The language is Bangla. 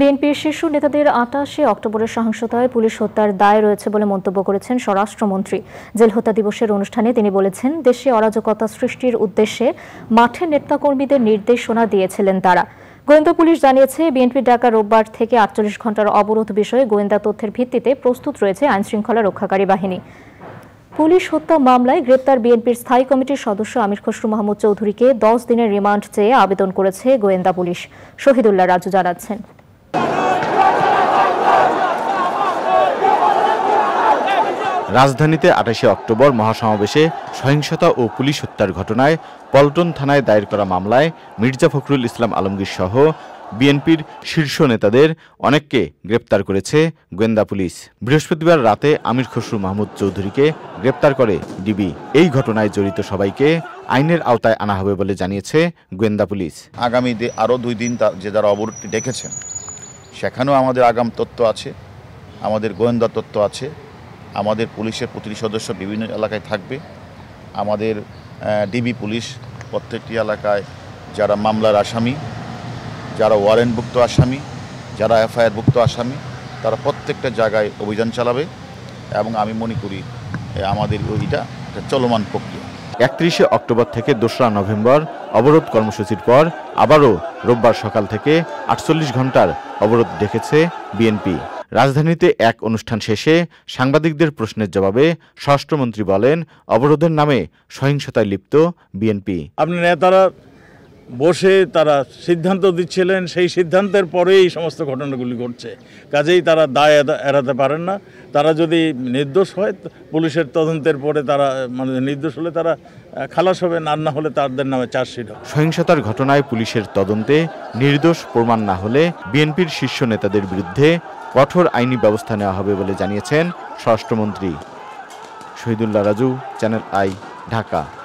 বিএনপির শীর্ষ নেতাদের আটাশে অক্টোবরের সহিংসতায় পুলিশ হত্যার দায় রয়েছে বলে মন্তব্য করেছেন স্বরাষ্ট্রমন্ত্রী জেল হত্যা দিবসের অনুষ্ঠানে তিনি বলেছেন দেশে অরাজকতা সৃষ্টির উদ্দেশ্যে মাঠে নেতাকর্মীদের নির্দেশনা দিয়েছিলেন তারা গোয়েন্দা পুলিশ জানিয়েছে বিএনপির ডাকা রোববার থেকে আটচল্লিশ ঘন্টার অবরোধ বিষয়ে গোয়েন্দা তথ্যের ভিত্তিতে প্রস্তুত রয়েছে আইনশৃঙ্খলা রক্ষাকারী বাহিনী পুলিশ হত্যা মামলায় গ্রেপ্তার বিএনপির স্থায়ী কমিটির সদস্য আমির খসরু মাহমুদ চৌধুরীকে দশ দিনের রিমান্ড চেয়ে আবেদন করেছে গোয়েন্দা পুলিশ শহীদুল্লাহ রাজু জানাচ্ছেন রাজধানীতে আঠাশে অক্টোবর মহাসমাবেশে সহিংসতা ও পুলিশ হত্যার ঘটনায় পল্টন থানায় দায়ের করা মামলায় মির্জা ফখরুল ইসলাম আলমগীর সহ বিএনপির শীর্ষ নেতাদের অনেককে গ্রেপ্তার করেছে গোয়েন্দা পুলিশ বৃহস্পতিবার রাতে আমির খসরু মাহমুদ চৌধুরীকে গ্রেপ্তার করে ডিবি এই ঘটনায় জড়িত সবাইকে আইনের আওতায় আনা হবে বলে জানিয়েছে গোয়েন্দা পুলিশ আগামী আরও দুই দিন যে যারা অবরোধটি ডেকেছেন সেখানেও আমাদের আগাম তত্ত্ব আছে আমাদের গোয়েন্দা তত্ত্ব আছে আমাদের পুলিশের প্রতিটি সদস্য বিভিন্ন এলাকায় থাকবে আমাদের ডিবি পুলিশ প্রত্যেকটি এলাকায় যারা মামলার আসামি যারা ওয়ারেন্টভুক্ত আসামি যারা এফআইআরভুক্ত আসামি তারা প্রত্যেকটা জায়গায় অভিযান চালাবে এবং আমি মনে করি আমাদের ওইটা একটা চলমান প্রক্রিয়া একত্রিশে অক্টোবর থেকে দোসরা নভেম্বর অবরোধ কর্মসূচির পর আবারও রোববার সকাল থেকে আটচল্লিশ ঘন্টার অবরোধ ডেকেছে বিএনপি রাজধানীতে এক অনুষ্ঠান শেষে সাংবাদিকদের প্রশ্নের জবাবে স্বরাষ্ট্রমন্ত্রী বলেন অবরোধের নামে সহিংসতায় লিপ্ত বিএনপি আপনার নেতারা বসে তারা সিদ্ধান্ত দিচ্ছিলেন সেই সিদ্ধান্তের পরেই এই সমস্ত ঘটনাগুলি ঘটছে কাজেই তারা দায় এড়াতে পারেন না তারা যদি নির্দোষ হয় পুলিশের তদন্তের পরে তারা মানে নির্দোষ হলে তারা খালাস হবে আর না হলে তাদের নামে চার্জশিট হবে সহিংসতার ঘটনায় পুলিশের তদন্তে নির্দোষ প্রমাণ না হলে বিএনপির শীর্ষ নেতাদের বিরুদ্ধে কঠোর আইনি ব্যবস্থা নেওয়া হবে বলে জানিয়েছেন স্বরাষ্ট্রমন্ত্রী শহীদুল্লাহ রাজু চ্যানেল আই ঢাকা